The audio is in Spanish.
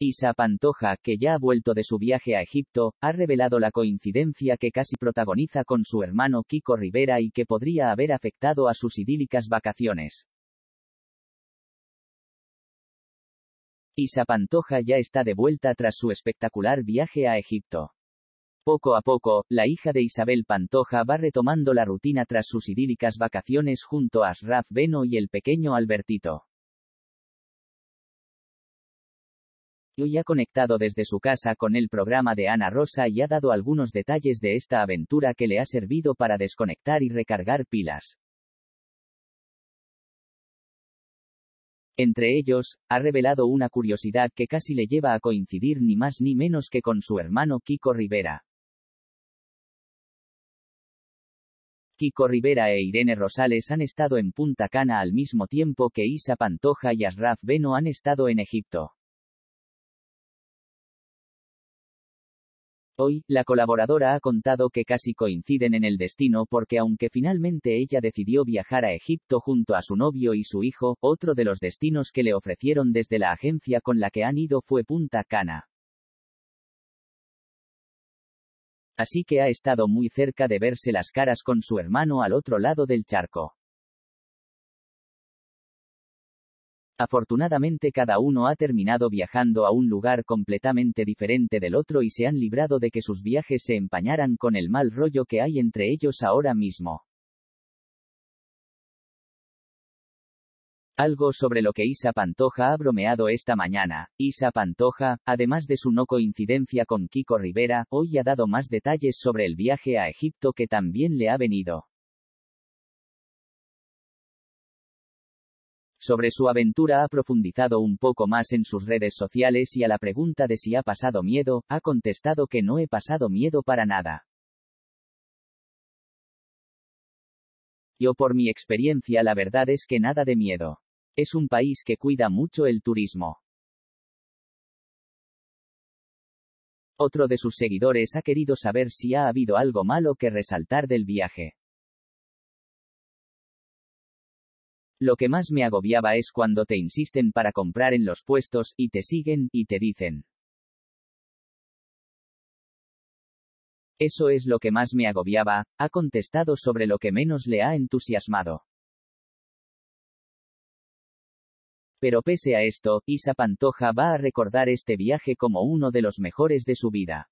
Isa Pantoja, que ya ha vuelto de su viaje a Egipto, ha revelado la coincidencia que casi protagoniza con su hermano Kiko Rivera y que podría haber afectado a sus idílicas vacaciones. Isa Pantoja ya está de vuelta tras su espectacular viaje a Egipto. Poco a poco, la hija de Isabel Pantoja va retomando la rutina tras sus idílicas vacaciones junto a Ashraf Beno y el pequeño Albertito. y ha conectado desde su casa con el programa de Ana Rosa y ha dado algunos detalles de esta aventura que le ha servido para desconectar y recargar pilas. Entre ellos, ha revelado una curiosidad que casi le lleva a coincidir ni más ni menos que con su hermano Kiko Rivera. Kiko Rivera e Irene Rosales han estado en Punta Cana al mismo tiempo que Isa Pantoja y Asraf Beno han estado en Egipto. Hoy, la colaboradora ha contado que casi coinciden en el destino porque aunque finalmente ella decidió viajar a Egipto junto a su novio y su hijo, otro de los destinos que le ofrecieron desde la agencia con la que han ido fue Punta Cana. Así que ha estado muy cerca de verse las caras con su hermano al otro lado del charco. Afortunadamente cada uno ha terminado viajando a un lugar completamente diferente del otro y se han librado de que sus viajes se empañaran con el mal rollo que hay entre ellos ahora mismo. Algo sobre lo que Isa Pantoja ha bromeado esta mañana. Isa Pantoja, además de su no coincidencia con Kiko Rivera, hoy ha dado más detalles sobre el viaje a Egipto que también le ha venido. Sobre su aventura ha profundizado un poco más en sus redes sociales y a la pregunta de si ha pasado miedo, ha contestado que no he pasado miedo para nada. Yo por mi experiencia la verdad es que nada de miedo. Es un país que cuida mucho el turismo. Otro de sus seguidores ha querido saber si ha habido algo malo que resaltar del viaje. Lo que más me agobiaba es cuando te insisten para comprar en los puestos, y te siguen, y te dicen. Eso es lo que más me agobiaba, ha contestado sobre lo que menos le ha entusiasmado. Pero pese a esto, Isa Pantoja va a recordar este viaje como uno de los mejores de su vida.